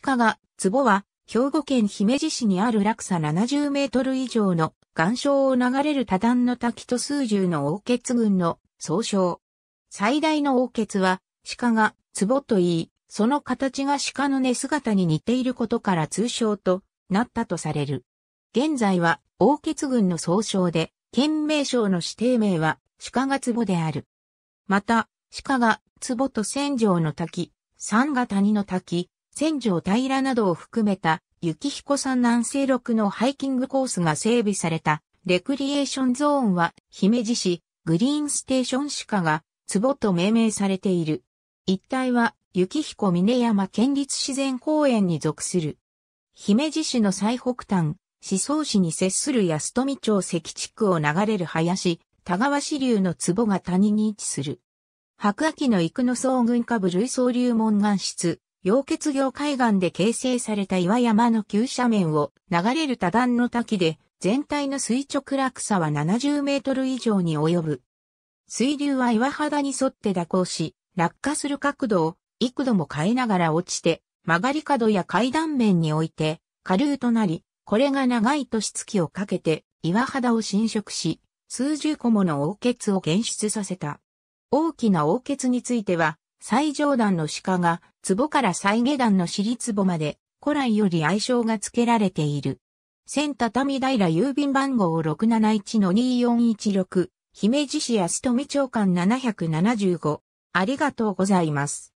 鹿が、壺は、兵庫県姫路市にある落差70メートル以上の岩礁を流れる多段の滝と数十の王血群の総称。最大の王血は、鹿が、壺と言い、その形が鹿の根姿に似ていることから通称となったとされる。現在は、王血群の総称で、県名称の指定名は、鹿が壺である。また、鹿が壺と千条の滝、三が谷の滝、千条平などを含めた、雪彦山南西六のハイキングコースが整備された、レクリエーションゾーンは、姫路市、グリーンステーション鹿が、壺と命名されている。一帯は、雪彦峰山県立自然公園に属する。姫路市の最北端、思想市に接する安富町関地区を流れる林、田川支流の壺が谷に位置する。白亜紀の幾野草群下部類層流門岩室、溶血業海岸で形成された岩山の急斜面を流れる多段の滝で、全体の垂直落差は70メートル以上に及ぶ。水流は岩肌に沿って蛇行し、落下する角度を幾度も変えながら落ちて、曲がり角や階段面において、下流となり、これが長い年月をかけて岩肌を侵食し、数十個もの凹血を検出させた。大きな凹血については、最上段の鹿が、壺から最下段の尻壺まで、古来より愛称が付けられている。千畳平郵便番号671-2416、姫路市安富長官775。ありがとうございます。